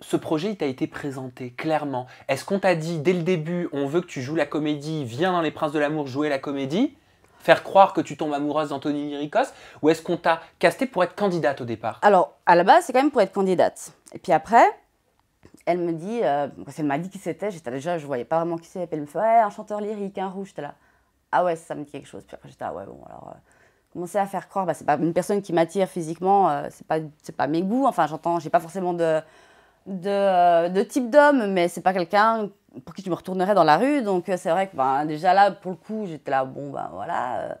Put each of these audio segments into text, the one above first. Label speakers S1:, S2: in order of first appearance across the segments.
S1: ce projet, il t'a été présenté clairement. Est-ce qu'on t'a dit dès le début, on veut que tu joues la comédie, viens dans Les Princes de l'amour jouer la comédie, faire croire que tu tombes amoureuse d'Anthony Lyricos, ou est-ce qu'on t'a casté pour être candidate au départ
S2: Alors, à la base, c'est quand même pour être candidate. Et puis après, elle me dit, euh, quand elle m'a dit qui c'était, j'étais déjà, je voyais pas vraiment qui c'était. Elle me fait, ouais, un chanteur lyrique, un rouge, j'étais là. Ah ouais, ça me dit quelque chose. Puis après, j'étais, ah ouais, bon, alors. Euh, commencer à faire croire, bah, c'est pas une personne qui m'attire physiquement, euh, c'est pas, mes goûts. Enfin, j'entends, j'ai pas forcément de. Euh, de, type d'homme, mais c'est pas quelqu'un pour qui tu me retournerais dans la rue. Donc euh, c'est vrai que ben, déjà là, pour le coup, j'étais là, bon ben voilà. Euh.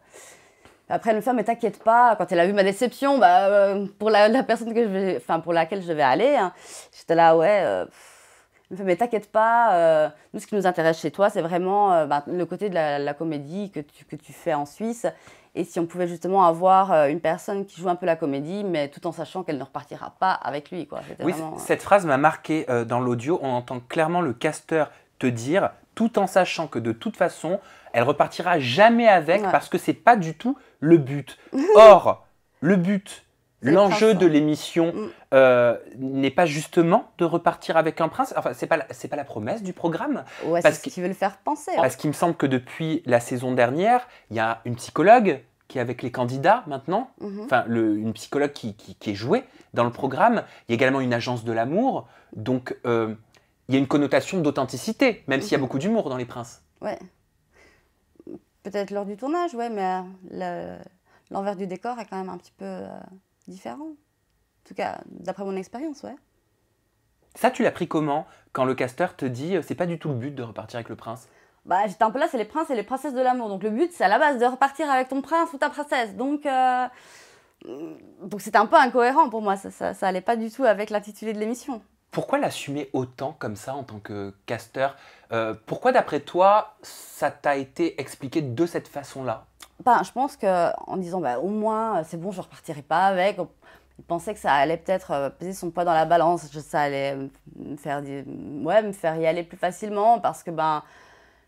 S2: Après, elle me fait, mais t'inquiète pas, quand elle a vu ma déception, bah, pour la, personne que je vais, enfin, pour laquelle je vais aller, hein, j'étais là, ouais. mais t'inquiète pas, nous, ce qui nous intéresse chez toi, c'est vraiment ben, le côté de la, comédie que que tu, fais en Suisse et si on pouvait justement avoir euh, une personne qui joue un peu la comédie, mais tout en sachant qu'elle ne repartira pas avec lui. Quoi. Oui, euh, cette
S1: phrase m'a marqué euh, dans l'audio. On entend clairement le casteur te dire, tout en sachant que de toute façon, elle repartira jamais avec parce que c'est pas du tout le but. Or, le but, l'enjeu de l'émission, mm. Euh, n'est pas justement de repartir avec un prince Enfin, c'est pas pas la promesse du programme. Ouais, ce qui veut le faire penser. Parce qu'il me semble que depuis la saison dernière, il y a une psychologue qui est avec les candidats maintenant, mhm. enfin une psychologue qui, qui, est jouée dans le programme. Il y a également une agence de l'amour, donc euh, il y a une connotation d'authenticité, même s'il y a mhm. beaucoup d'humour dans les princes.
S2: Ouais. Peut-être lors du tournage, ouais, mais euh, l'envers du décor est quand même un petit peu différent. En tout cas, d'après mon expérience, ouais.
S1: Ça, tu l'as pris comment quand le casteur te dit euh, c'est pas du tout le but de repartir avec le prince
S2: Bah, j'étais un peu là, c'est les princes et les princesses de l'amour. Donc le but, c'est à la base de repartir avec ton prince ou ta princesse. Donc. Euh, mm, donc c'était un peu incohérent pour moi, ça, ça, ça allait pas du tout avec l'intitulé de l'émission.
S1: Pourquoi l'assumer autant comme ça en tant que casteur euh, Pourquoi d'après toi ça t'a été expliqué de cette façon-là
S2: ben, Je pense qu'en disant bah, au moins c'est bon, je repartirai pas avec, il pensait que ça allait peut-être euh, peser son poids dans la balance, ça allait me faire, ouais, me faire y aller plus facilement parce que ben,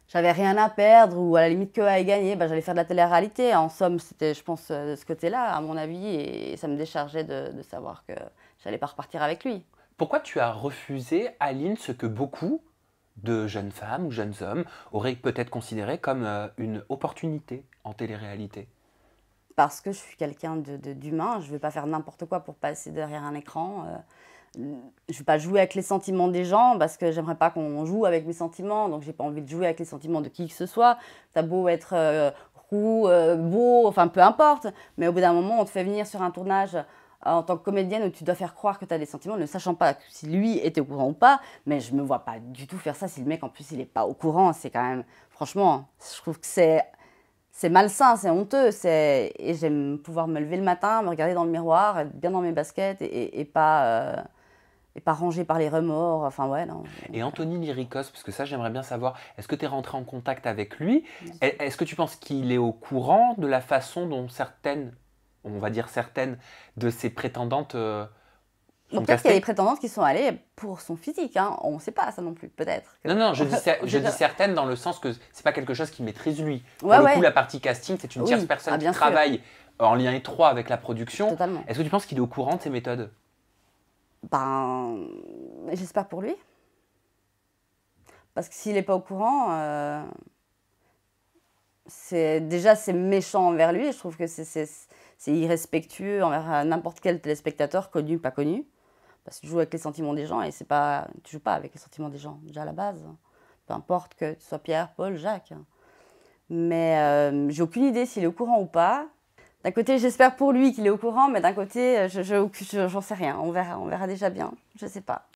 S2: j'avais rien à perdre ou à la limite que à gagner, ben, j'allais faire de la télé-réalité. En somme, c'était, je pense, euh, de ce côté-là, à mon avis, et ça me déchargeait de, savoir que j'allais pas repartir avec lui. Pourquoi tu
S1: as refusé, Aline, ce que beaucoup de jeunes femmes ou jeunes hommes auraient peut-être considéré comme euh, une opportunité en télé-réalité
S2: parce que je suis quelqu'un d'humain, de, je ne vais pas faire n'importe quoi pour passer derrière un écran. Euh, je ne vais pas jouer avec les sentiments des gens parce que j'aimerais pas qu'on joue avec mes sentiments, donc j'ai pas envie de jouer avec les sentiments de qui que ce soit. T'as beau être euh, roux, euh, beau, enfin peu importe, mais au bout d'un moment, on te fait venir sur un tournage en tant que comédienne où tu dois faire croire que tu as des sentiments, ne sachant pas si lui était au courant ou pas, mais je me vois pas du tout faire ça si le mec en plus il n'est pas au courant, c'est quand même, franchement, je trouve que c'est c'est malsain, c'est honteux. Et j'aime pouvoir me lever le matin, me regarder dans le miroir, être bien dans mes baskets et, et, pas. Euh, et pas rangé par les remords, enfin ouais.
S1: Et Anthony Lyricos, parce que ça j'aimerais bien savoir, est-ce que tu es rentré en contact avec lui Est-ce que tu penses qu'il est au courant de la façon dont certaines, on va dire certaines, de ses prétendantes euh,
S2: peut-être qu'il y a des prétendantes qui sont allées pour son physique, hein. on ne sait pas ça non plus, peut-être. Non, non, je dis, je
S1: certaines dans le sens que c'est pas quelque chose qui maîtrise lui. pour le coup, la partie casting, c'est une tierce personne ah, qui travaille en lien étroit avec la production. Est-ce que tu penses qu'il est au courant de ses méthodes
S2: Ben, j'espère pour lui. Parce que s'il n'est pas au courant, euh, c'est déjà c'est méchant envers lui. Je trouve que c'est irrespectueux envers euh, n'importe quel téléspectateur, connu, ou pas connu. Parce que tu joues avec les sentiments des gens et c'est pas, tu joues pas avec les sentiments des gens, déjà à la base. Peu importe que tu sois Pierre, Paul, Jacques. Mais euh, j'ai aucune idée s'il est au courant ou pas. D'un côté, j'espère pour lui qu'il est au courant, mais d'un côté, euh, je j'en sais rien. On verra, on verra déjà bien. Je sais pas.